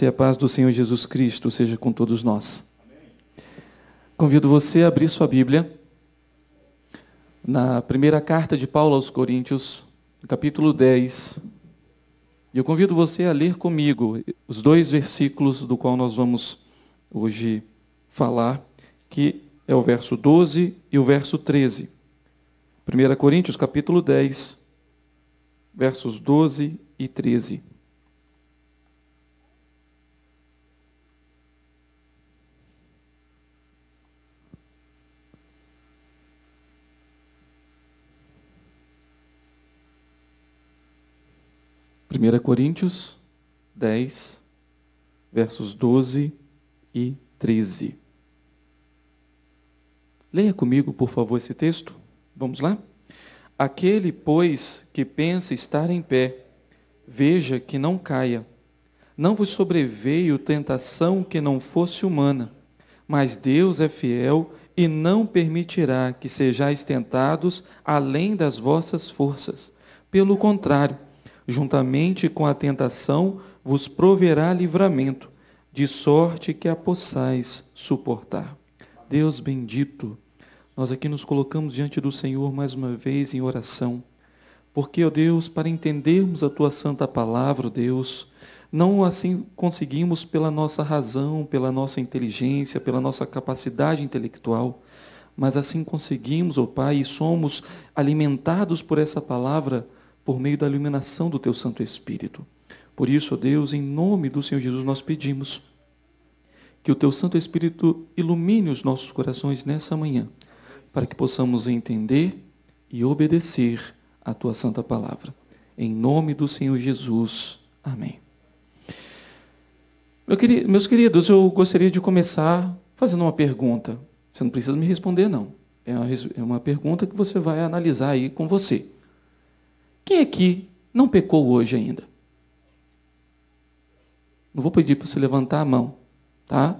Se a paz do Senhor Jesus Cristo seja com todos nós. Convido você a abrir sua Bíblia na primeira carta de Paulo aos Coríntios, capítulo 10. E eu convido você a ler comigo os dois versículos do qual nós vamos hoje falar, que é o verso 12 e o verso 13. 1 Coríntios, capítulo 10, versos 12 e 13. 1 Coríntios 10, versos 12 e 13. Leia comigo, por favor, esse texto. Vamos lá? Aquele, pois, que pensa estar em pé, veja que não caia. Não vos sobreveio tentação que não fosse humana, mas Deus é fiel e não permitirá que sejais tentados além das vossas forças. Pelo contrário, juntamente com a tentação, vos proverá livramento, de sorte que a possais suportar. Deus bendito, nós aqui nos colocamos diante do Senhor mais uma vez em oração, porque, ó oh Deus, para entendermos a tua santa palavra, oh Deus, não assim conseguimos pela nossa razão, pela nossa inteligência, pela nossa capacidade intelectual, mas assim conseguimos, ó oh Pai, e somos alimentados por essa palavra por meio da iluminação do teu Santo Espírito. Por isso, ó Deus, em nome do Senhor Jesus, nós pedimos que o teu Santo Espírito ilumine os nossos corações nessa manhã, para que possamos entender e obedecer a tua santa palavra. Em nome do Senhor Jesus. Amém. Meu querido, meus queridos, eu gostaria de começar fazendo uma pergunta. Você não precisa me responder, não. É uma, é uma pergunta que você vai analisar aí com você. Quem aqui não pecou hoje ainda? Não vou pedir para você levantar a mão, tá?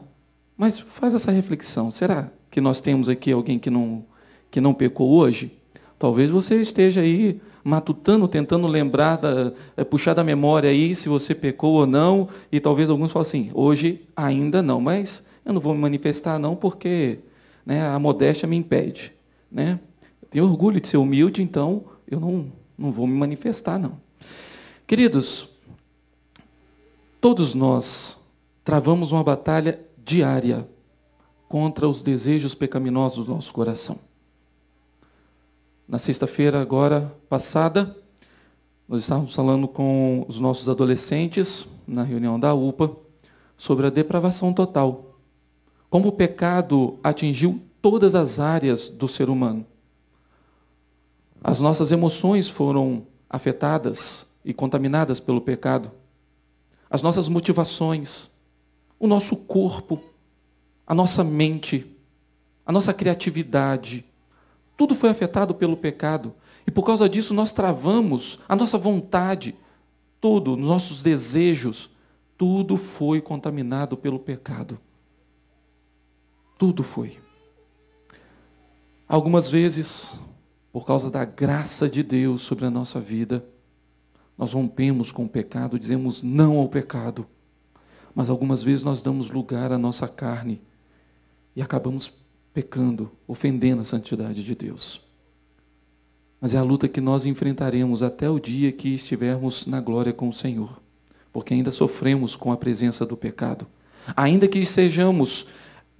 Mas faz essa reflexão. Será que nós temos aqui alguém que não, que não pecou hoje? Talvez você esteja aí matutando, tentando lembrar, da, é, puxar da memória aí se você pecou ou não, e talvez alguns falem assim, hoje ainda não, mas eu não vou me manifestar não porque né, a modéstia me impede. Né? Eu tenho orgulho de ser humilde, então eu não, não vou me manifestar, não. Queridos, todos nós travamos uma batalha diária contra os desejos pecaminosos do nosso coração. Na sexta-feira, agora passada, nós estávamos falando com os nossos adolescentes, na reunião da UPA, sobre a depravação total. Como o pecado atingiu todas as áreas do ser humano. As nossas emoções foram afetadas e contaminadas pelo pecado. As nossas motivações, o nosso corpo, a nossa mente, a nossa criatividade, tudo foi afetado pelo pecado. E por causa disso nós travamos a nossa vontade, tudo, nossos desejos, tudo foi contaminado pelo pecado. Tudo foi. Algumas vezes por causa da graça de Deus sobre a nossa vida, nós rompemos com o pecado, dizemos não ao pecado. Mas algumas vezes nós damos lugar à nossa carne e acabamos pecando, ofendendo a santidade de Deus. Mas é a luta que nós enfrentaremos até o dia que estivermos na glória com o Senhor, porque ainda sofremos com a presença do pecado. Ainda que sejamos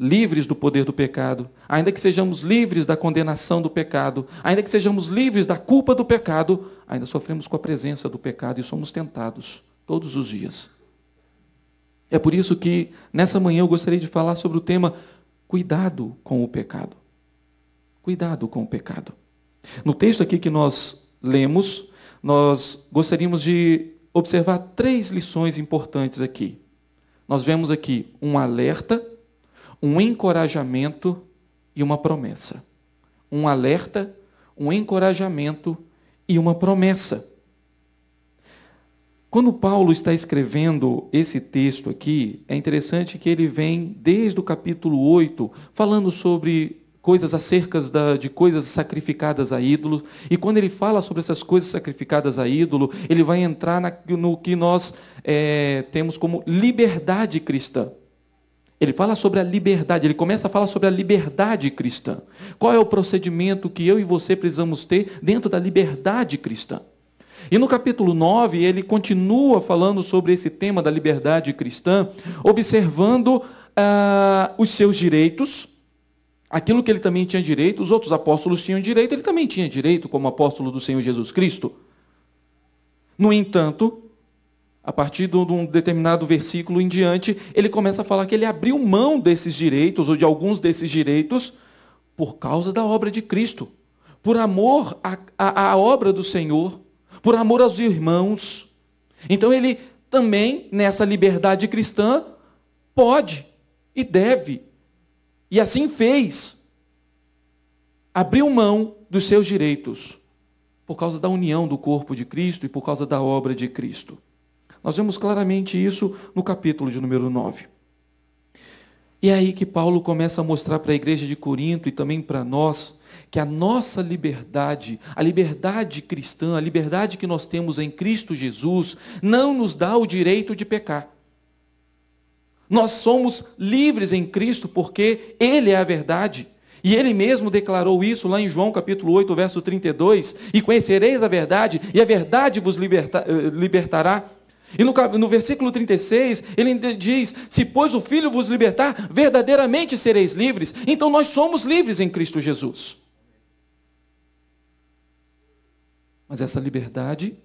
livres do poder do pecado, ainda que sejamos livres da condenação do pecado, ainda que sejamos livres da culpa do pecado, ainda sofremos com a presença do pecado e somos tentados todos os dias. É por isso que nessa manhã eu gostaria de falar sobre o tema cuidado com o pecado. Cuidado com o pecado. No texto aqui que nós lemos, nós gostaríamos de observar três lições importantes aqui. Nós vemos aqui um alerta um encorajamento e uma promessa. Um alerta, um encorajamento e uma promessa. Quando Paulo está escrevendo esse texto aqui, é interessante que ele vem desde o capítulo 8 falando sobre coisas acerca da, de coisas sacrificadas a ídolo. E quando ele fala sobre essas coisas sacrificadas a ídolo, ele vai entrar na, no que nós é, temos como liberdade cristã. Ele fala sobre a liberdade, ele começa a falar sobre a liberdade cristã. Qual é o procedimento que eu e você precisamos ter dentro da liberdade cristã? E no capítulo 9, ele continua falando sobre esse tema da liberdade cristã, observando ah, os seus direitos, aquilo que ele também tinha direito, os outros apóstolos tinham direito, ele também tinha direito como apóstolo do Senhor Jesus Cristo. No entanto, a partir de um determinado versículo em diante, ele começa a falar que ele abriu mão desses direitos, ou de alguns desses direitos, por causa da obra de Cristo, por amor à, à, obra do Senhor, por amor aos irmãos. Então ele também, nessa liberdade cristã, pode e deve, e assim fez, abriu mão dos seus direitos, por causa da união do corpo de Cristo e por causa da obra de Cristo. Nós vemos claramente isso no capítulo de número 9. E é aí que Paulo começa a mostrar para a igreja de Corinto e também para nós que a nossa liberdade, a liberdade cristã, a liberdade que nós temos em Cristo Jesus, não nos dá o direito de pecar. Nós somos livres em Cristo porque Ele é a verdade. E ele mesmo declarou isso lá em João capítulo 8, verso 32: E conhecereis a verdade, e a verdade vos liberta, eh, libertará. E no, no versículo 36, ele diz: Se, pois, o Filho vos libertar, verdadeiramente sereis livres. Então nós somos livres em Cristo Jesus. Mas essa liberdade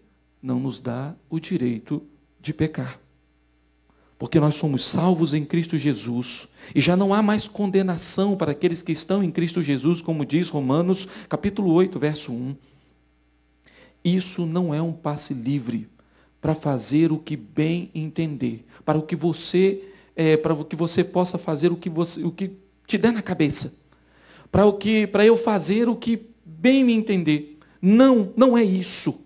não nos dá o direito de pecar. Porque nós somos salvos em Cristo Jesus, e já não há mais condenação para aqueles que estão em Cristo Jesus, como diz Romanos, capítulo 8, verso 1. Isso não é um passe livre para fazer o que bem entender, para o que você é, para que você possa fazer o que você o que te der na cabeça, para o que para eu fazer o que bem me entender. Não, não é isso.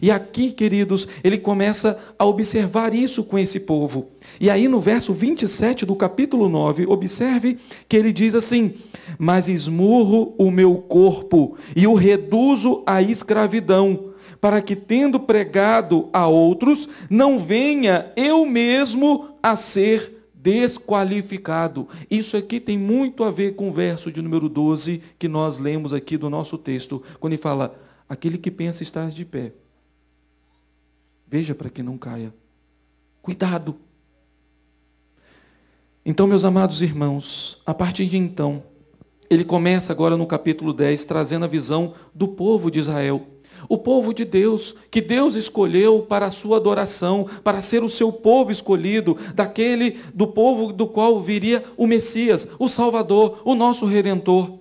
E aqui, queridos, ele começa a observar isso com esse povo. E aí no verso 27 do capítulo 9, observe que ele diz assim: "Mas esmurro o meu corpo e o reduzo à escravidão, para que, tendo pregado a outros, não venha eu mesmo a ser desqualificado. Isso aqui tem muito a ver com o verso de número 12 que nós lemos aqui do nosso texto, quando ele fala: aquele que pensa estar de pé, veja para que não caia. Cuidado. Então, meus amados irmãos, a partir de então, ele começa agora no capítulo 10, trazendo a visão do povo de Israel. O povo de Deus, que Deus escolheu para a sua adoração, para ser o seu povo escolhido, daquele do povo do qual viria o Messias, o Salvador, o nosso redentor.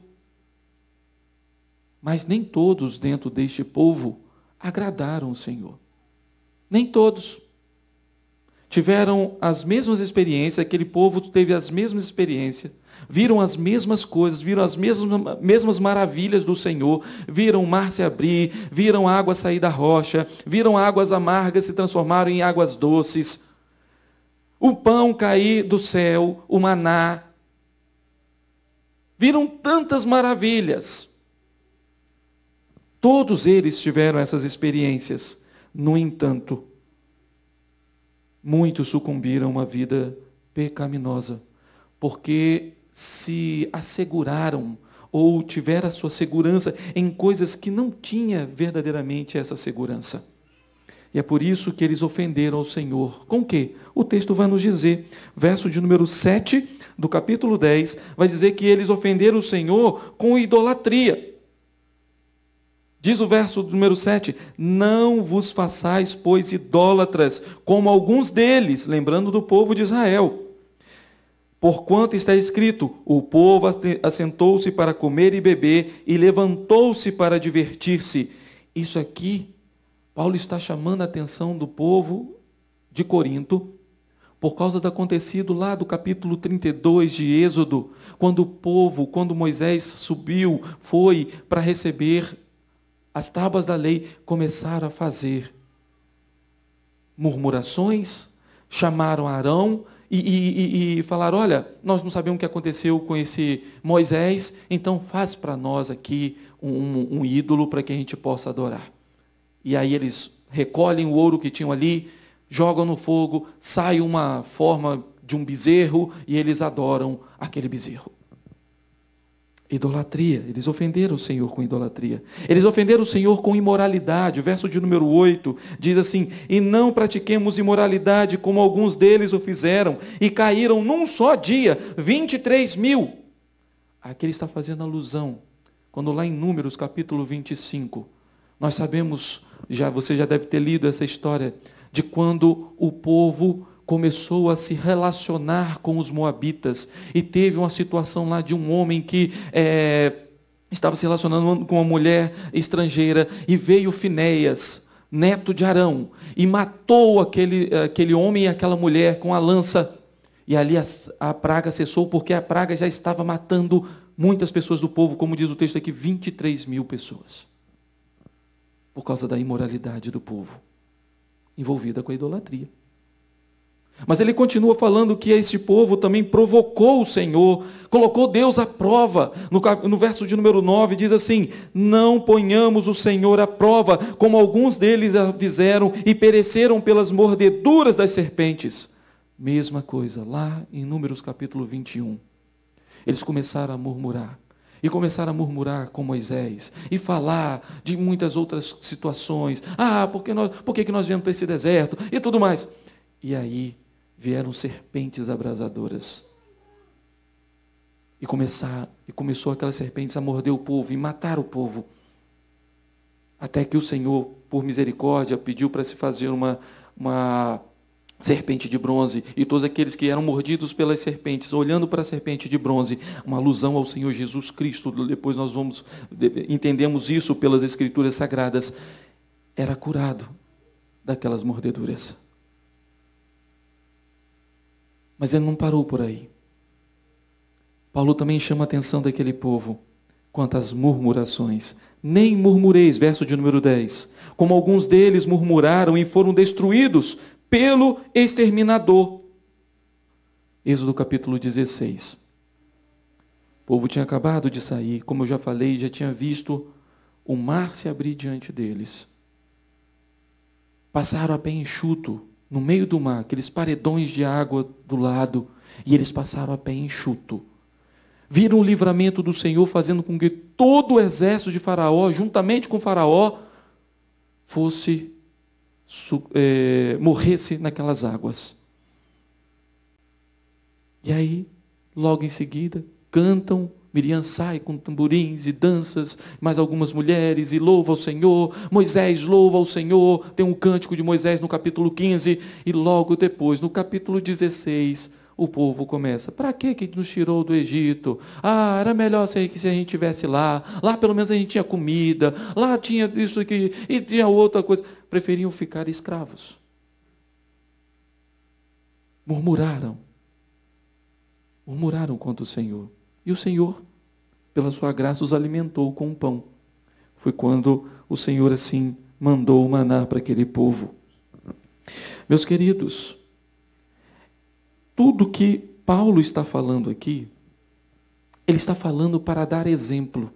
Mas nem todos dentro deste povo agradaram o Senhor. Nem todos tiveram as mesmas experiências, aquele povo teve as mesmas experiências viram as mesmas coisas, viram as mesmas, mesmas maravilhas do Senhor, viram o mar se abrir, viram água sair da rocha, viram águas amargas se transformarem em águas doces, o pão cair do céu, o maná. Viram tantas maravilhas. Todos eles tiveram essas experiências. No entanto, muitos sucumbiram a uma vida pecaminosa, porque se asseguraram ou tiver a sua segurança em coisas que não tinha verdadeiramente essa segurança. E é por isso que eles ofenderam ao Senhor. Com que? O texto vai nos dizer, verso de número 7 do capítulo 10, vai dizer que eles ofenderam o Senhor com idolatria. Diz o verso número 7: Não vos façais, pois, idólatras, como alguns deles, lembrando do povo de Israel Porquanto está escrito: o povo assentou-se para comer e beber e levantou-se para divertir-se. Isso aqui, Paulo está chamando a atenção do povo de Corinto por causa do acontecido lá do capítulo 32 de Êxodo, quando o povo, quando Moisés subiu, foi para receber as tábuas da lei, começaram a fazer murmurações, chamaram Arão, e, e, e, falar: olha, nós não sabemos o que aconteceu com esse Moisés, então faz para nós aqui um, um ídolo para que a gente possa adorar. E aí eles recolhem o ouro que tinham ali, jogam no fogo, sai uma forma de um bezerro e eles adoram aquele bezerro. Idolatria. Eles ofenderam o Senhor com idolatria. Eles ofenderam o Senhor com imoralidade. O verso de número 8 diz assim: E não pratiquemos imoralidade como alguns deles o fizeram, e caíram num só dia 23 mil. Aqui ele está fazendo alusão, quando lá em Números capítulo 25, nós sabemos, já você já deve ter lido essa história, de quando o povo começou a se relacionar com os moabitas e teve uma situação lá de um homem que é, estava se relacionando com uma mulher estrangeira e veio Finéias neto de Arão, e matou aquele, aquele homem e aquela mulher com a lança. E ali a, a, praga cessou, porque a praga já estava matando muitas pessoas do povo, como diz o texto aqui, 23 mil pessoas. Por causa da imoralidade do povo, envolvida com a idolatria. Mas ele continua falando que este povo também provocou o Senhor, colocou Deus à prova. No, no, verso de número 9 diz assim: Não ponhamos o Senhor à prova, como alguns deles a fizeram e pereceram pelas mordeduras das serpentes. Mesma coisa, lá em Números capítulo 21. Eles começaram a murmurar. E começaram a murmurar com Moisés e falar de muitas outras situações. Ah, por que, nós, por que, que nós viemos para esse deserto? E tudo mais. E aí vieram serpentes abrasadoras. E, começar, e começou aquelas serpentes a morder o povo e matar o povo. Até que o Senhor, por misericórdia, pediu para se fazer uma, uma serpente de bronze, e todos aqueles que eram mordidos pelas serpentes, olhando para a serpente de bronze, uma alusão ao Senhor Jesus Cristo, depois nós vamos entendemos isso pelas escrituras sagradas, era curado daquelas mordeduras. Mas ele não parou por aí. Paulo também chama a atenção daquele povo quanto às murmurações. Nem murmureis, verso de número 10. Como alguns deles murmuraram e foram destruídos pelo exterminador. Êxodo capítulo 16. O povo tinha acabado de sair, como eu já falei, já tinha visto o mar se abrir diante deles. Passaram a pé enxuto no meio do mar, aqueles paredões de água do lado, e eles passaram a pé enxuto. Viram o livramento do Senhor fazendo com que todo o exército de Faraó, juntamente com Faraó, fosse é, morresse naquelas águas. E aí, logo em seguida, cantam Miriam sai com tamborins e danças, mais algumas mulheres e louva ao Senhor. Moisés louva ao Senhor. Tem um cântico de Moisés no capítulo 15 e logo depois, no capítulo 16, o povo começa: para que que nos tirou do Egito? Ah, era melhor se, se a gente tivesse lá. Lá pelo menos a gente tinha comida. Lá tinha isso aqui e tinha outra coisa. Preferiam ficar escravos. Murmuraram. Murmuraram contra o Senhor. E o Senhor pela sua graça, os alimentou com pão. Foi quando o Senhor assim mandou o maná para aquele povo. Meus queridos, tudo que Paulo está falando aqui, ele está falando para dar exemplo.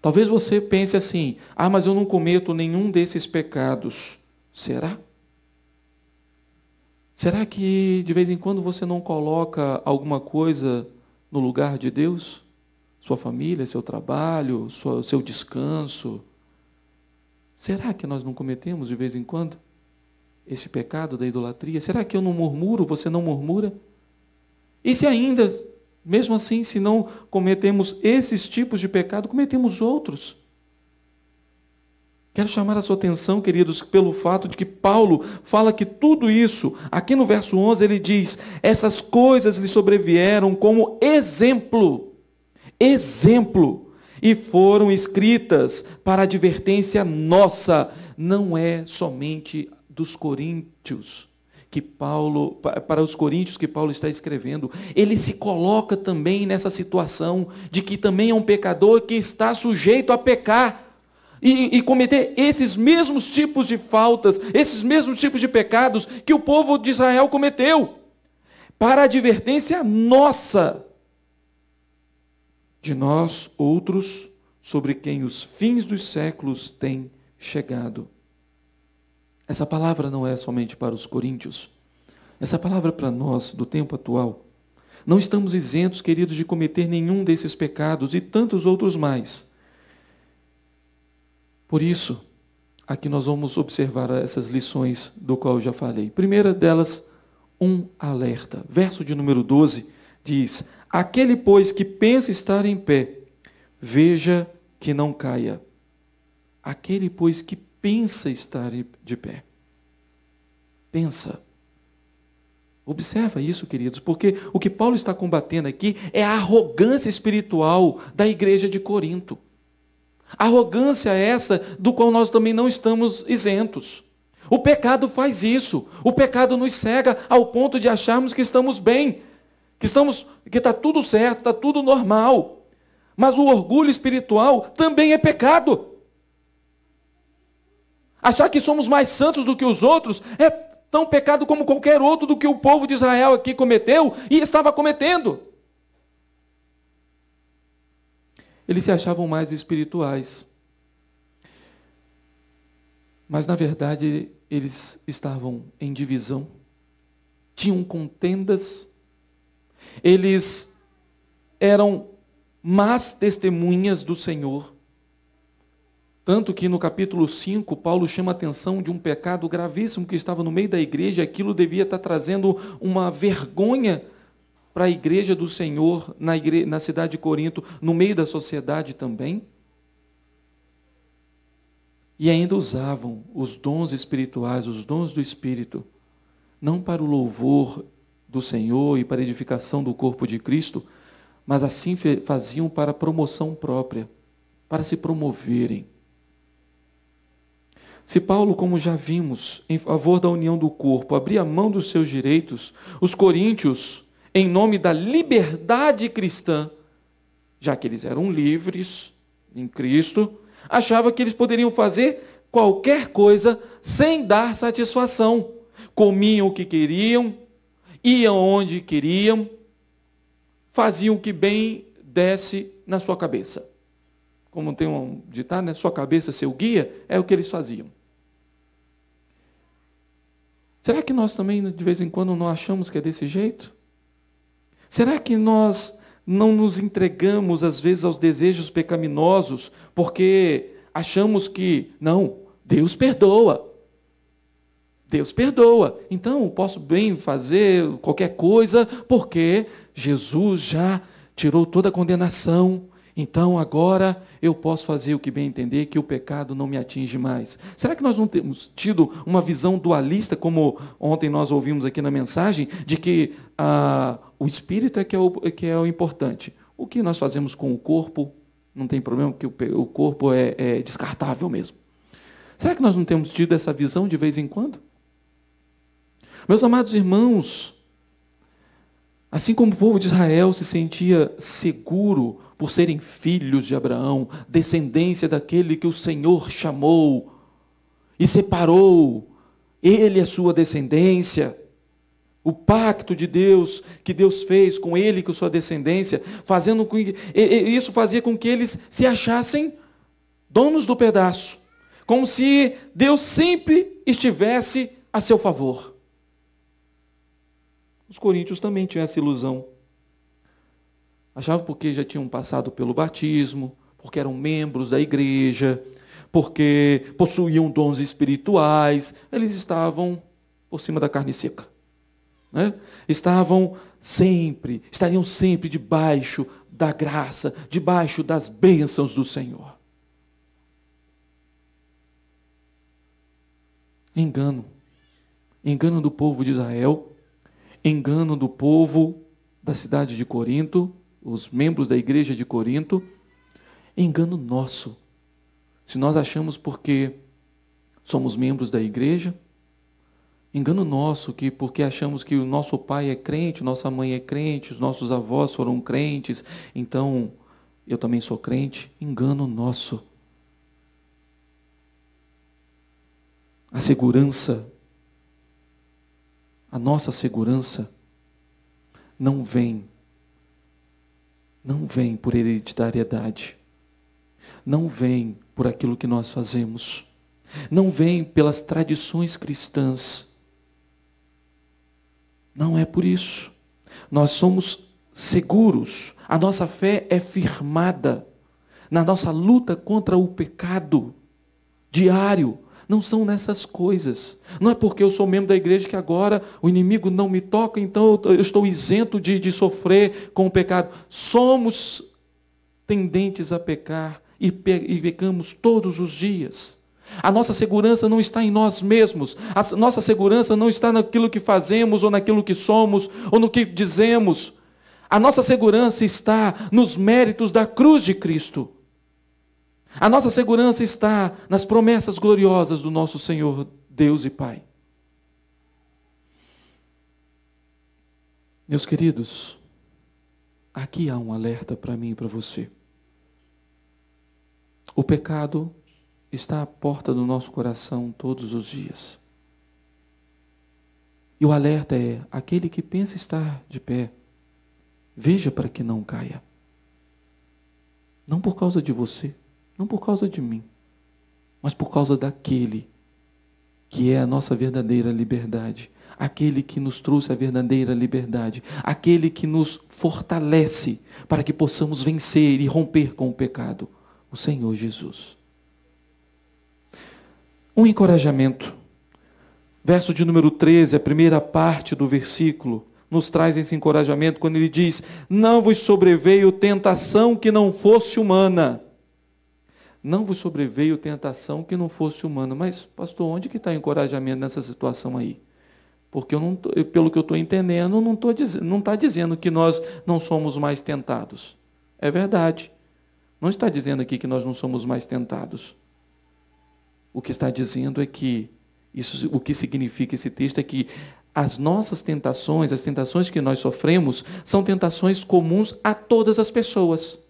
Talvez você pense assim: ah, mas eu não cometo nenhum desses pecados. Será? Será que de vez em quando você não coloca alguma coisa no lugar de Deus? sua família, seu trabalho, sua, seu descanso. Será que nós não cometemos de vez em quando esse pecado da idolatria? Será que eu não murmuro, você não murmura? E se ainda, mesmo assim, se não cometemos esses tipos de pecado, cometemos outros? Quero chamar a sua atenção, queridos, pelo fato de que Paulo fala que tudo isso, aqui no verso 11, ele diz: essas coisas lhe sobrevieram como exemplo exemplo e foram escritas para advertência nossa, não é somente dos coríntios que Paulo para os coríntios que Paulo está escrevendo. Ele se coloca também nessa situação de que também é um pecador que está sujeito a pecar. E, e, cometer esses mesmos tipos de faltas, esses mesmos tipos de pecados que o povo de Israel cometeu, para advertência nossa de nós outros, sobre quem os fins dos séculos têm chegado. Essa palavra não é somente para os coríntios. Essa palavra para nós do tempo atual. Não estamos isentos, queridos, de cometer nenhum desses pecados e tantos outros mais. Por isso, aqui nós vamos observar essas lições do qual eu já falei. Primeira delas, um alerta. Verso de número 12 diz: Aquele, pois, que pensa estar em pé, veja que não caia. Aquele, pois, que pensa estar de pé. Pensa. Observa isso, queridos, porque o que Paulo está combatendo aqui é a arrogância espiritual da igreja de Corinto. Arrogância essa do qual nós também não estamos isentos. O pecado faz isso. O pecado nos cega ao ponto de acharmos que estamos bem, que estamos, que está tudo certo, está tudo normal. Mas o orgulho espiritual também é pecado. Achar que somos mais santos do que os outros é tão pecado como qualquer outro do que o povo de Israel aqui cometeu e estava cometendo. Eles se achavam mais espirituais. Mas, na verdade, eles estavam em divisão, tinham contendas eles eram más testemunhas do Senhor. Tanto que no capítulo 5, Paulo chama a atenção de um pecado gravíssimo que estava no meio da igreja, aquilo devia estar trazendo uma vergonha para a igreja do Senhor na, igre... na cidade de Corinto, no meio da sociedade também. E ainda usavam os dons espirituais, os dons do Espírito, não para o louvor do Senhor e para edificação do corpo de Cristo, mas assim faziam para promoção própria, para se promoverem. Se Paulo, como já vimos, em favor da união do corpo, abria mão dos seus direitos, os coríntios, em nome da liberdade cristã, já que eles eram livres em Cristo, achava que eles poderiam fazer qualquer coisa sem dar satisfação. Comiam o que queriam, iam onde queriam, faziam o que bem desse na sua cabeça. Como tem um ditado, né? sua cabeça, seu guia, é o que eles faziam. Será que nós também, de vez em quando, não achamos que é desse jeito? Será que nós não nos entregamos às vezes aos desejos pecaminosos porque achamos que não, Deus perdoa. Deus perdoa. Então, eu posso bem fazer qualquer coisa, porque Jesus já tirou toda a condenação. Então, agora eu posso fazer o que bem entender, que o pecado não me atinge mais. Será que nós não temos tido uma visão dualista, como ontem nós ouvimos aqui na mensagem, de que ah, o espírito é que é, o, é que é o importante? O que nós fazemos com o corpo não tem problema, porque o, o corpo é, é descartável mesmo. Será que nós não temos tido essa visão de vez em quando? Meus amados irmãos, assim como o povo de Israel se sentia seguro por serem filhos de Abraão, descendência daquele que o Senhor chamou e separou, ele e a sua descendência, o pacto de Deus que Deus fez com ele e com sua descendência, fazendo com que, isso fazia com que eles se achassem donos do pedaço, como se Deus sempre estivesse a seu favor. Os coríntios também tinham essa ilusão. Achavam porque já tinham passado pelo batismo, porque eram membros da igreja, porque possuíam dons espirituais, eles estavam por cima da carne seca. Né? Estavam sempre, estariam sempre debaixo da graça, debaixo das bênçãos do Senhor. Engano. Engano do povo de Israel engano do povo da cidade de Corinto, os membros da igreja de Corinto, engano nosso. Se nós achamos porque somos membros da igreja, engano nosso que porque achamos que o nosso pai é crente, nossa mãe é crente, os nossos avós foram crentes, então eu também sou crente, engano nosso. A segurança a nossa segurança não vem, não vem por hereditariedade, não vem por aquilo que nós fazemos, não vem pelas tradições cristãs. Não é por isso. Nós somos seguros, a nossa fé é firmada na nossa luta contra o pecado diário, não são nessas coisas. Não é porque eu sou membro da igreja que agora o inimigo não me toca, então eu estou isento de, de sofrer com o pecado. Somos tendentes a pecar e, pe e pecamos todos os dias. A nossa segurança não está em nós mesmos. A nossa segurança não está naquilo que fazemos, ou naquilo que somos, ou no que dizemos. A nossa segurança está nos méritos da cruz de Cristo. A nossa segurança está nas promessas gloriosas do nosso Senhor Deus e Pai. Meus queridos, aqui há um alerta para mim e para você. O pecado está à porta do nosso coração todos os dias. E o alerta é: aquele que pensa estar de pé, veja para que não caia. Não por causa de você, não por causa de mim, mas por causa daquele que é a nossa verdadeira liberdade, aquele que nos trouxe a verdadeira liberdade, aquele que nos fortalece para que possamos vencer e romper com o pecado, o Senhor Jesus. Um encorajamento. Verso de número 13, a primeira parte do versículo, nos traz esse encorajamento quando ele diz: Não vos sobreveio tentação que não fosse humana, não vos sobreveio tentação que não fosse humana. Mas, pastor, onde que está o encorajamento nessa situação aí? Porque eu não tô, eu, pelo que eu estou entendendo, não está dizendo que nós não somos mais tentados. É verdade. Não está dizendo aqui que nós não somos mais tentados. O que está dizendo é que isso, o que significa esse texto é que as nossas tentações, as tentações que nós sofremos, são tentações comuns a todas as pessoas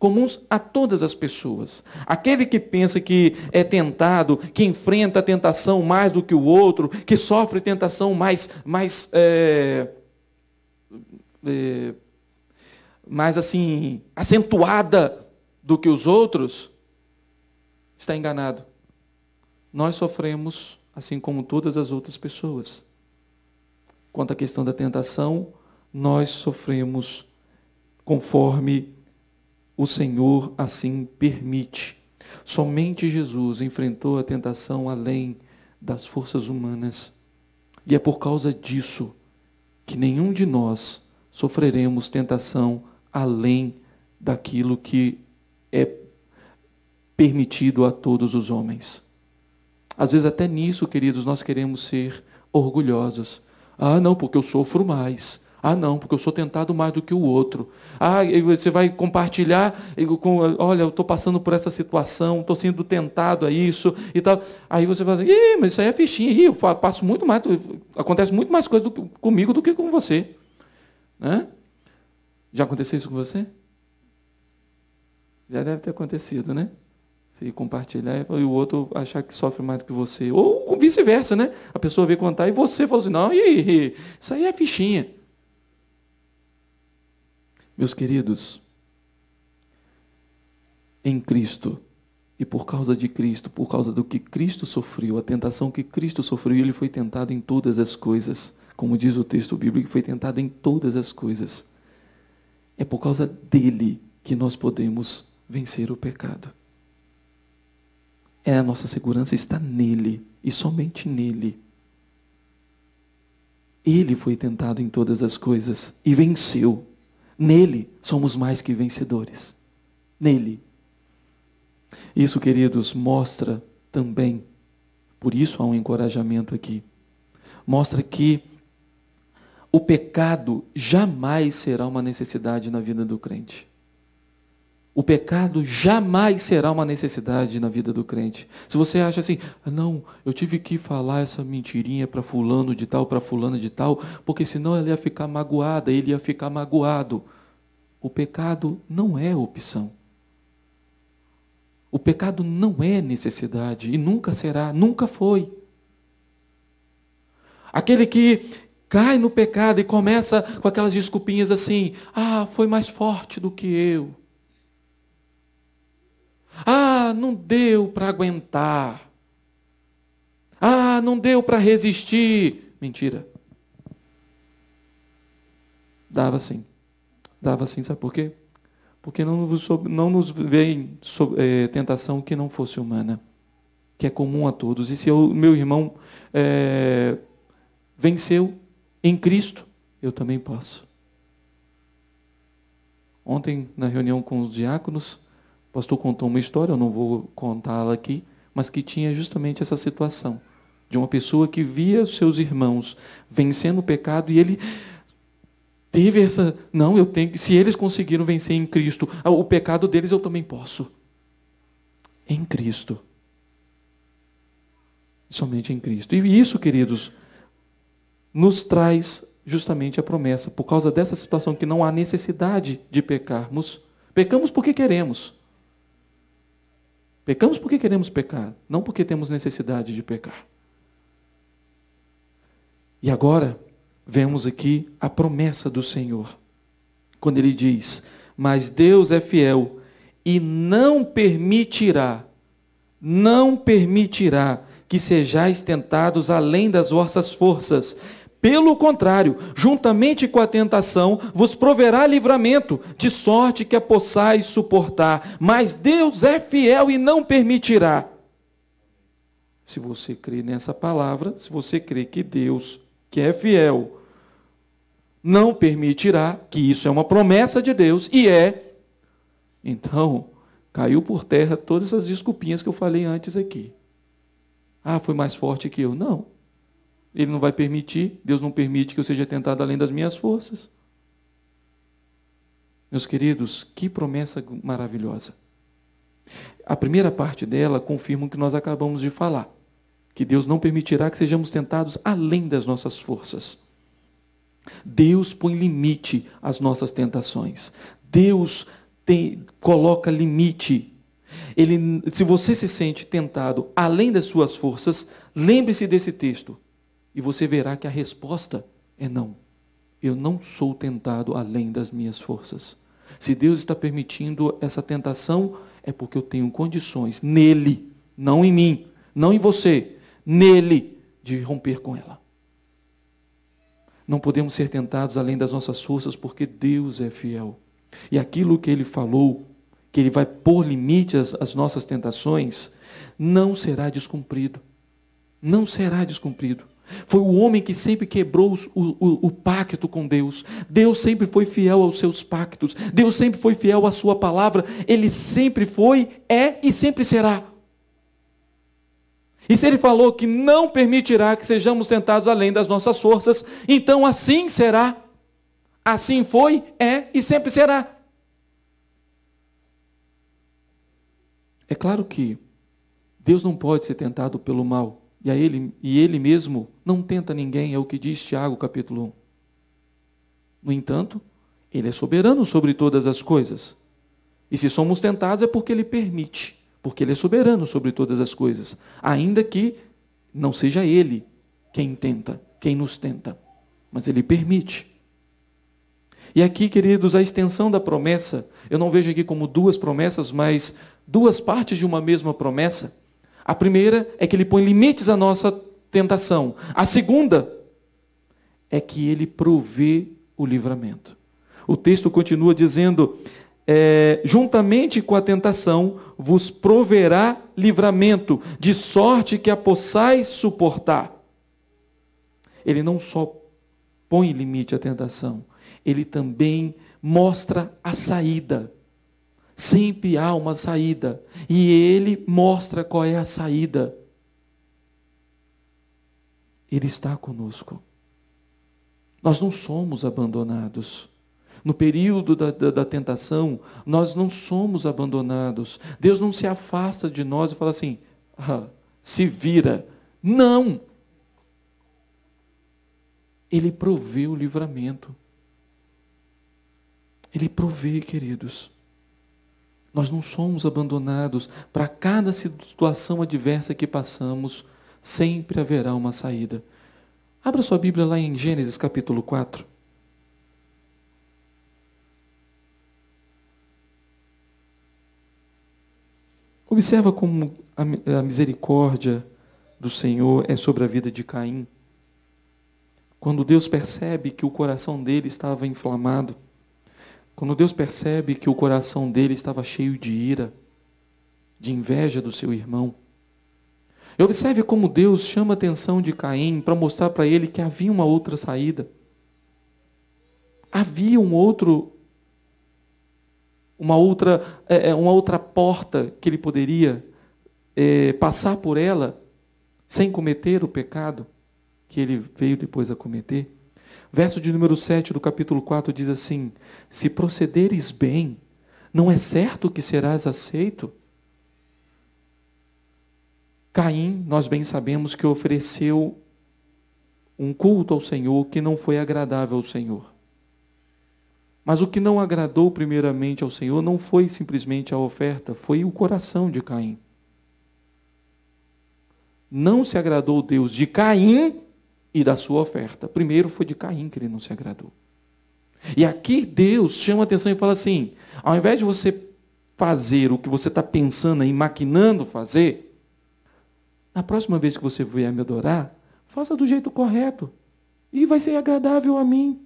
comuns a todas as pessoas. Aquele que pensa que é tentado, que enfrenta a tentação mais do que o outro, que sofre tentação mais, mais, é, é, mais assim acentuada do que os outros, está enganado. Nós sofremos assim como todas as outras pessoas. Quanto à questão da tentação, nós sofremos conforme o Senhor assim permite. Somente Jesus enfrentou a tentação além das forças humanas. E é por causa disso que nenhum de nós sofreremos tentação além daquilo que é permitido a todos os homens. Às vezes, até nisso, queridos, nós queremos ser orgulhosos. Ah, não, porque eu sofro mais. Ah, não, porque eu sou tentado mais do que o outro. Ah, você vai compartilhar, com, olha, eu estou passando por essa situação, estou sendo tentado a isso e tal. Aí você fala assim, Ih, mas isso aí é fichinha, Ih, eu passo muito mais, acontece muito mais coisa do que, comigo do que com você. Né? Já aconteceu isso com você? Já deve ter acontecido, né? Se compartilhar e o outro achar que sofre mais do que você. Ou vice-versa, né? A pessoa vem contar e você fala assim, não, isso aí é fichinha. Meus queridos, em Cristo e por causa de Cristo, por causa do que Cristo sofreu, a tentação que Cristo sofreu, ele foi tentado em todas as coisas, como diz o texto bíblico, foi tentado em todas as coisas. É por causa dele que nós podemos vencer o pecado. É a nossa segurança está nele e somente nele. Ele foi tentado em todas as coisas e venceu. Nele somos mais que vencedores. Nele. Isso, queridos, mostra também, por isso há um encorajamento aqui, mostra que o pecado jamais será uma necessidade na vida do crente o pecado jamais será uma necessidade na vida do crente. Se você acha assim, ah, não, eu tive que falar essa mentirinha para fulano de tal, para fulana de tal, porque senão ela ia ficar magoada, ele ia ficar magoado. O pecado não é opção. O pecado não é necessidade e nunca será, nunca foi. Aquele que cai no pecado e começa com aquelas desculpinhas assim: ah, foi mais forte do que eu ah, não deu para aguentar. Ah, não deu para resistir. Mentira. Dava sim. Dava sim, sabe por quê? Porque não, não nos vem é, tentação que não fosse humana, que é comum a todos. E se o meu irmão é, venceu em Cristo, eu também posso. Ontem, na reunião com os diáconos, o pastor contou uma história, eu não vou contá-la aqui, mas que tinha justamente essa situação de uma pessoa que via seus irmãos vencendo o pecado e ele teve essa, não, eu tenho, se eles conseguiram vencer em Cristo, ah, o pecado deles eu também posso. Em Cristo. Somente em Cristo. E isso, queridos, nos traz justamente a promessa, por causa dessa situação que não há necessidade de pecarmos. Pecamos porque queremos. Pecamos porque queremos pecar, não porque temos necessidade de pecar. E agora, vemos aqui a promessa do Senhor, quando ele diz: Mas Deus é fiel e não permitirá, não permitirá que sejais tentados além das vossas forças, pelo contrário, juntamente com a tentação, vos proverá livramento, de sorte que a possais suportar. Mas Deus é fiel e não permitirá. Se você crê nessa palavra, se você crê que Deus, que é fiel, não permitirá, que isso é uma promessa de Deus, e é, então, caiu por terra todas essas desculpinhas que eu falei antes aqui. Ah, foi mais forte que eu. Não. Ele não vai permitir, Deus não permite que eu seja tentado além das minhas forças. Meus queridos, que promessa maravilhosa. A primeira parte dela confirma o que nós acabamos de falar, que Deus não permitirá que sejamos tentados além das nossas forças. Deus põe limite às nossas tentações. Deus tem, coloca limite. Ele, se você se sente tentado além das suas forças, lembre-se desse texto e você verá que a resposta é não. Eu não sou tentado além das minhas forças. Se Deus está permitindo essa tentação, é porque eu tenho condições nele, não em mim, não em você, nele, de romper com ela. Não podemos ser tentados além das nossas forças, porque Deus é fiel. E aquilo que ele falou, que ele vai pôr limite às, às nossas tentações, não será descumprido. Não será descumprido. Foi o homem que sempre quebrou o, o, o, pacto com Deus. Deus sempre foi fiel aos seus pactos. Deus sempre foi fiel à sua palavra. Ele sempre foi, é e sempre será. E se ele falou que não permitirá que sejamos tentados além das nossas forças, então assim será. Assim foi, é e sempre será. É claro que Deus não pode ser tentado pelo mal. E, a ele, e ele mesmo não tenta ninguém, é o que diz Tiago capítulo 1. No entanto, ele é soberano sobre todas as coisas. E se somos tentados é porque ele permite, porque ele é soberano sobre todas as coisas, ainda que não seja ele quem tenta, quem nos tenta, mas ele permite. E aqui, queridos, a extensão da promessa, eu não vejo aqui como duas promessas, mas duas partes de uma mesma promessa. A primeira é que ele põe limites à nossa tentação. A segunda é que ele provê o livramento. O texto continua dizendo: é, juntamente com a tentação vos proverá livramento, de sorte que a possais suportar. Ele não só põe limite à tentação, ele também mostra a saída. Sempre há uma saída. E ele mostra qual é a saída. Ele está conosco. Nós não somos abandonados. No período da, da, da, tentação, nós não somos abandonados. Deus não se afasta de nós e fala assim: ah, se vira. Não! Ele provê o livramento. Ele provê, queridos. Nós não somos abandonados. Para cada situação adversa que passamos, sempre haverá uma saída. Abra sua Bíblia lá em Gênesis capítulo 4. Observa como a misericórdia do Senhor é sobre a vida de Caim. Quando Deus percebe que o coração dele estava inflamado, quando Deus percebe que o coração dele estava cheio de ira, de inveja do seu irmão, e observe como Deus chama a atenção de Caim para mostrar para ele que havia uma outra saída. Havia um outro uma outra, é, é, uma outra porta que ele poderia é, passar por ela sem cometer o pecado que ele veio depois a cometer. Verso de número 7 do capítulo 4 diz assim: Se procederes bem, não é certo que serás aceito? Caim, nós bem sabemos que ofereceu um culto ao Senhor que não foi agradável ao Senhor. Mas o que não agradou primeiramente ao Senhor não foi simplesmente a oferta, foi o coração de Caim. Não se agradou Deus de Caim e da sua oferta. Primeiro foi de Caim que ele não se agradou. E aqui Deus chama atenção e fala assim: ao invés de você fazer o que você está pensando e maquinando fazer, na próxima vez que você vier me adorar, faça do jeito correto. E vai ser agradável a mim.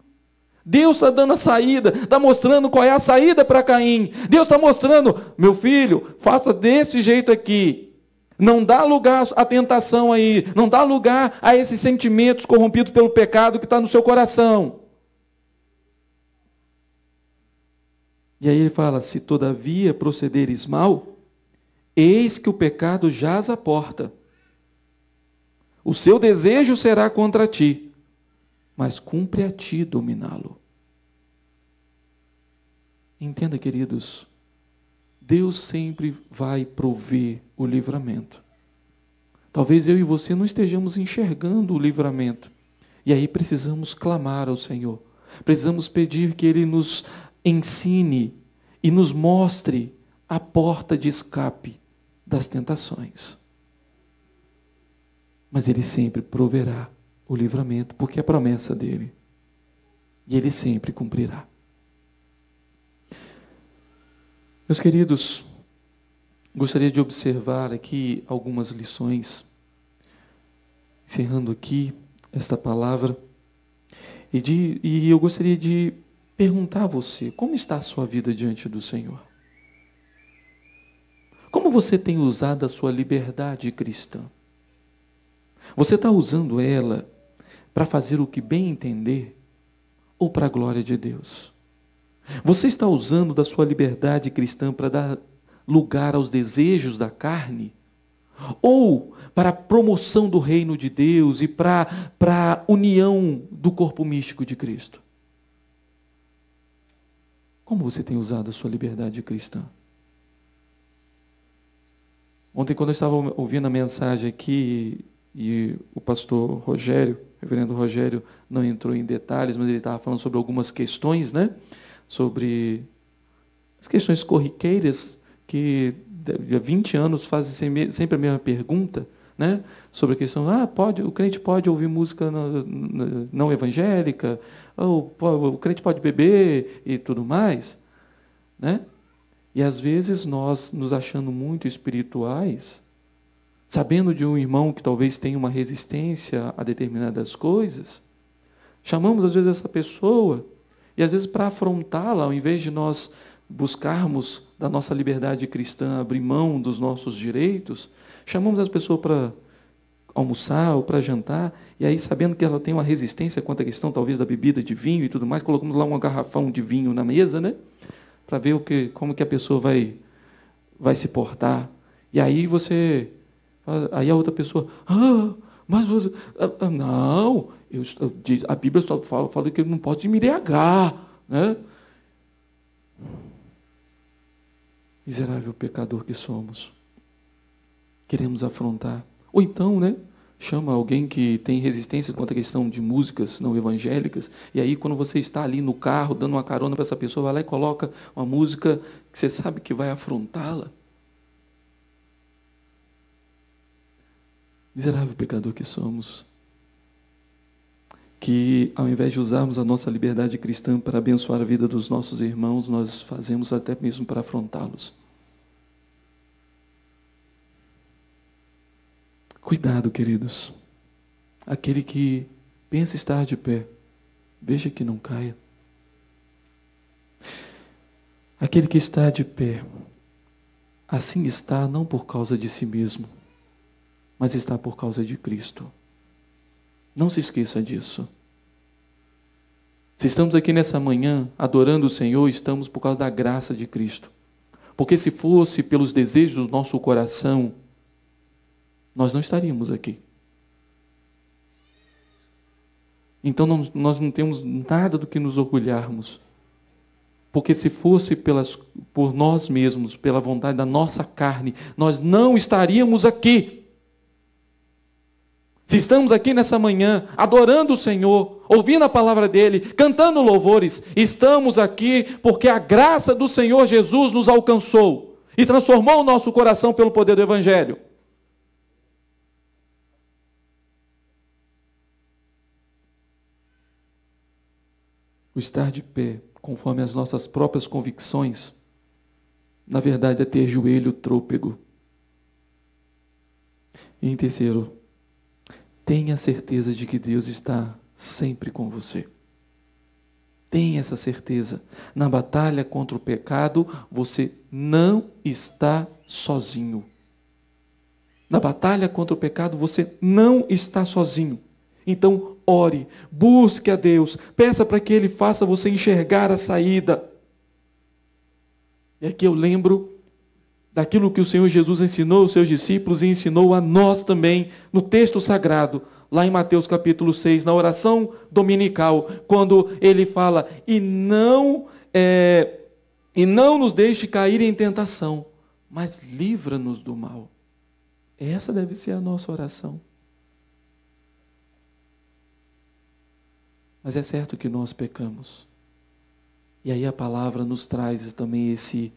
Deus está dando a saída, está mostrando qual é a saída para Caim. Deus está mostrando, meu filho, faça desse jeito aqui. Não dá lugar à tentação aí, não dá lugar a esses sentimentos corrompidos pelo pecado que está no seu coração. E aí ele fala: se todavia procederes mal, eis que o pecado jaz à porta. O seu desejo será contra ti, mas cumpre a ti dominá-lo. Entenda, queridos, Deus sempre vai prover o livramento. Talvez eu e você não estejamos enxergando o livramento. E aí precisamos clamar ao Senhor. Precisamos pedir que Ele nos ensine e nos mostre a porta de escape das tentações. Mas Ele sempre proverá o livramento, porque é a promessa dele. E Ele sempre cumprirá. Meus queridos, gostaria de observar aqui algumas lições, encerrando aqui esta palavra, e, de, e eu gostaria de perguntar a você: como está a sua vida diante do Senhor? Como você tem usado a sua liberdade cristã? Você está usando ela para fazer o que bem entender ou para a glória de Deus? Você está usando da sua liberdade cristã para dar lugar aos desejos da carne? Ou para a promoção do reino de Deus e para, para a união do corpo místico de Cristo? Como você tem usado a sua liberdade cristã? Ontem, quando eu estava ouvindo a mensagem aqui, e o pastor Rogério, o reverendo Rogério, não entrou em detalhes, mas ele estava falando sobre algumas questões, né? sobre as questões corriqueiras que há 20 anos fazem sempre a mesma pergunta, né? sobre a questão, ah, pode, o crente pode ouvir música não, evangélica, ou o crente pode beber e tudo mais. Né? E às vezes nós nos achando muito espirituais, sabendo de um irmão que talvez tenha uma resistência a determinadas coisas, chamamos às vezes essa pessoa e às vezes, para afrontá-la, ao invés de nós buscarmos da nossa liberdade cristã abrir mão dos nossos direitos, chamamos as pessoas para almoçar ou para jantar, e aí, sabendo que ela tem uma resistência quanto à questão, talvez, da bebida de vinho e tudo mais, colocamos lá um garrafão de vinho na mesa, né? Para ver o que, como que a pessoa vai, vai se portar. E aí você. Aí a outra pessoa. Ah, mas você. Ah, ah, não, eu, ah, a Bíblia só fala, fala que eu não posso me embriagar. Né? Miserável pecador que somos. Queremos afrontar. Ou então, né? Chama alguém que tem resistência contra a questão de músicas não evangélicas, e aí quando você está ali no carro dando uma carona para essa pessoa, vai lá e coloca uma música que você sabe que vai afrontá-la. miserável pecador que somos, que ao invés de usarmos a nossa liberdade cristã para abençoar a vida dos nossos irmãos, nós fazemos até mesmo para afrontá-los. Cuidado, queridos. Aquele que pensa estar de pé, veja que não caia. Aquele que está de pé, assim está não por causa de si mesmo, mas está por causa de Cristo. Não se esqueça disso. Se estamos aqui nessa manhã adorando o Senhor, estamos por causa da graça de Cristo. Porque se fosse pelos desejos do nosso coração, nós não estaríamos aqui. Então não, nós não temos nada do que nos orgulharmos. Porque se fosse pelas, por nós mesmos, pela vontade da nossa carne, nós não estaríamos aqui. Se estamos aqui nessa manhã adorando o Senhor, ouvindo a palavra dele, cantando louvores, estamos aqui porque a graça do Senhor Jesus nos alcançou e transformou o nosso coração pelo poder do Evangelho. O estar de pé, conforme as nossas próprias convicções, na verdade é ter joelho trôpego. E em terceiro Tenha certeza de que Deus está sempre com você. Tenha essa certeza. Na batalha contra o pecado, você não está sozinho. Na batalha contra o pecado, você não está sozinho. Então, ore, busque a Deus, peça para que Ele faça você enxergar a saída. E aqui eu lembro daquilo que o Senhor Jesus ensinou aos seus discípulos e ensinou a nós também no texto sagrado, lá em Mateus capítulo 6, na oração dominical, quando ele fala: "E não é, e não nos deixe cair em tentação, mas livra-nos do mal". Essa deve ser a nossa oração. Mas é certo que nós pecamos. E aí a palavra nos traz também esse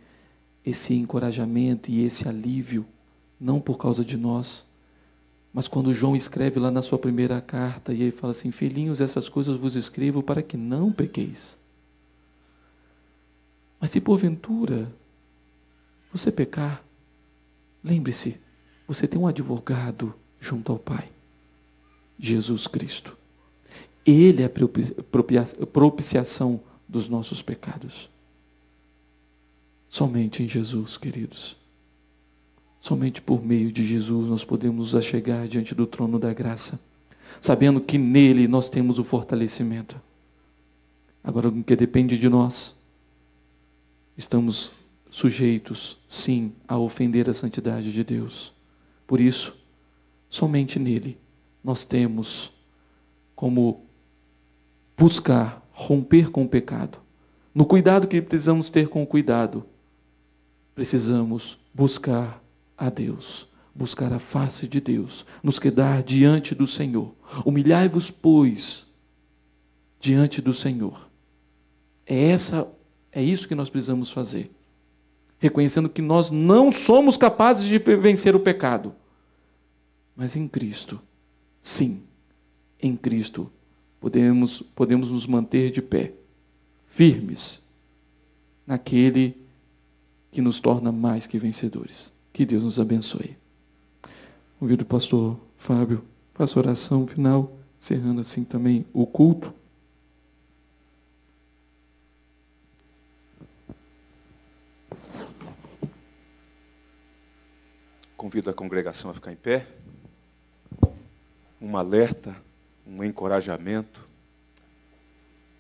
esse encorajamento e esse alívio, não por causa de nós, mas quando João escreve lá na sua primeira carta e ele fala assim: Filhinhos, essas coisas vos escrevo para que não pequeis. Mas se porventura você pecar, lembre-se, você tem um advogado junto ao Pai, Jesus Cristo. Ele é a propiciação dos nossos pecados. Somente em Jesus, queridos. Somente por meio de Jesus nós podemos nos achegar diante do trono da graça, sabendo que nele nós temos o fortalecimento. Agora, o que depende de nós, estamos sujeitos, sim, a ofender a santidade de Deus. Por isso, somente nele nós temos como buscar romper com o pecado. No cuidado que precisamos ter com o cuidado, precisamos buscar a Deus, buscar a face de Deus, nos quedar diante do Senhor. Humilhai-vos, pois, diante do Senhor. É essa é isso que nós precisamos fazer. Reconhecendo que nós não somos capazes de vencer o pecado, mas em Cristo. Sim, em Cristo podemos podemos nos manter de pé, firmes naquele que nos torna mais que vencedores. Que Deus nos abençoe. Convido o pastor Fábio, faça oração final, encerrando assim também o culto. Convido a congregação a ficar em pé. Um alerta, um encorajamento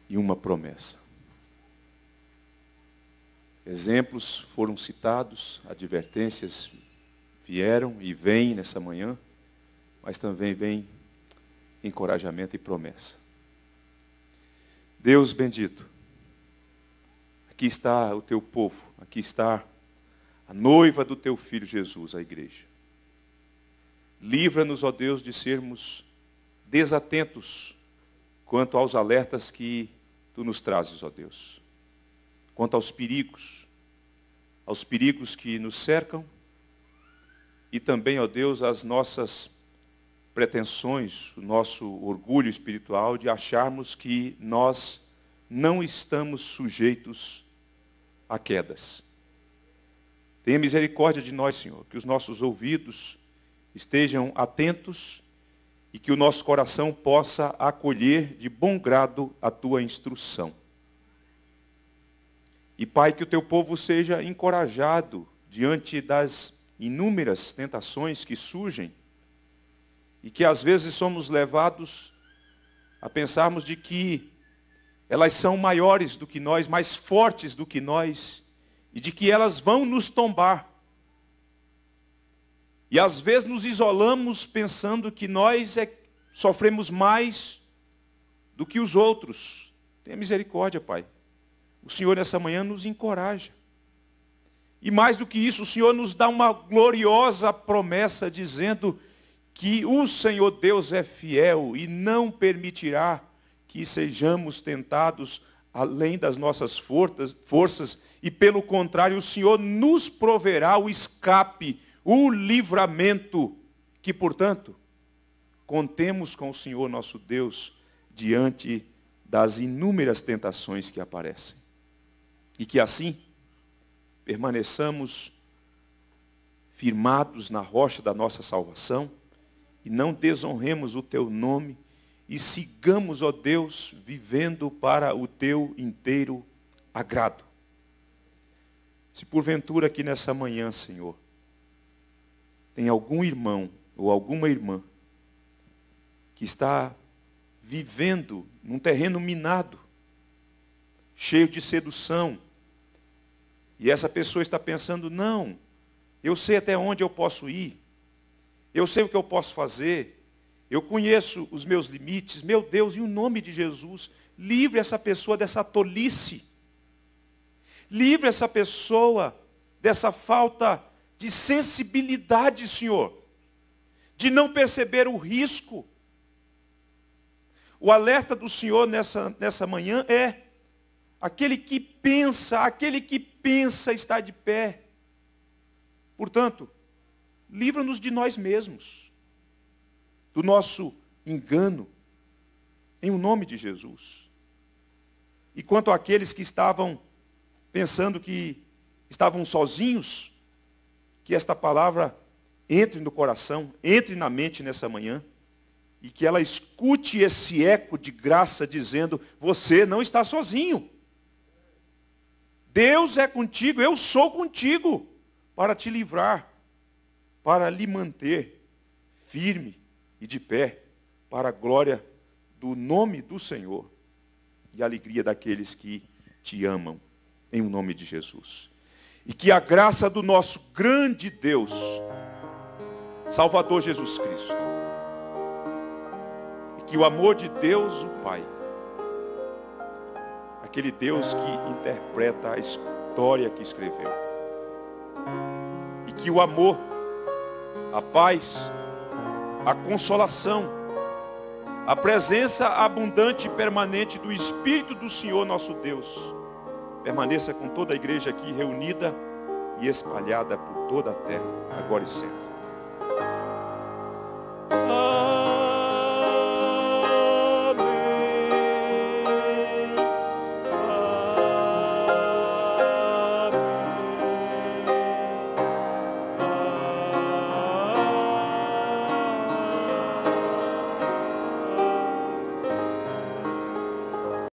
e uma promessa. Exemplos foram citados, advertências vieram e vêm nessa manhã, mas também vem encorajamento e promessa. Deus bendito, aqui está o teu povo, aqui está a noiva do teu filho Jesus, a igreja. Livra-nos, ó Deus, de sermos desatentos quanto aos alertas que tu nos trazes, ó Deus quanto aos perigos, aos perigos que nos cercam e também, ó Deus, às nossas pretensões, o nosso orgulho espiritual de acharmos que nós não estamos sujeitos a quedas. Tenha misericórdia de nós, Senhor, que os nossos ouvidos estejam atentos e que o nosso coração possa acolher de bom grado a tua instrução. E, Pai, que o teu povo seja encorajado diante das inúmeras tentações que surgem e que às vezes somos levados a pensarmos de que elas são maiores do que nós, mais fortes do que nós, e de que elas vão nos tombar. E às vezes nos isolamos pensando que nós é, sofremos mais do que os outros. Tenha misericórdia, Pai. O Senhor, nessa manhã, nos encoraja. E mais do que isso, o Senhor nos dá uma gloriosa promessa, dizendo que o Senhor Deus é fiel e não permitirá que sejamos tentados além das nossas forças, e pelo contrário, o Senhor nos proverá o escape, o livramento, que, portanto, contemos com o Senhor nosso Deus diante das inúmeras tentações que aparecem e que assim permaneçamos firmados na rocha da nossa salvação e não desonremos o teu nome e sigamos, ó Deus, vivendo para o teu inteiro agrado. Se porventura aqui nessa manhã, Senhor, tem algum irmão ou alguma irmã que está vivendo num terreno minado, cheio de sedução, e essa pessoa está pensando: não, eu sei até onde eu posso ir, eu sei o que eu posso fazer, eu conheço os meus limites, meu Deus, em nome de Jesus, livre essa pessoa dessa tolice, livre essa pessoa dessa falta de sensibilidade, Senhor, de não perceber o risco. O alerta do Senhor nessa, nessa manhã é: Aquele que pensa, aquele que pensa está de pé. Portanto, livra-nos de nós mesmos, do nosso engano, em o nome de Jesus. E quanto àqueles que estavam pensando que estavam sozinhos, que esta palavra entre no coração, entre na mente nessa manhã, e que ela escute esse eco de graça dizendo: Você não está sozinho. Deus é contigo, eu sou contigo, para te livrar, para lhe manter firme e de pé, para a glória do nome do Senhor e a alegria daqueles que te amam, em o nome de Jesus. E que a graça do nosso grande Deus, Salvador Jesus Cristo, e que o amor de Deus, o Pai, aquele Deus que interpreta a história que escreveu. E que o amor, a paz, a consolação, a presença abundante e permanente do Espírito do Senhor nosso Deus permaneça com toda a igreja aqui reunida e espalhada por toda a terra, agora e sempre.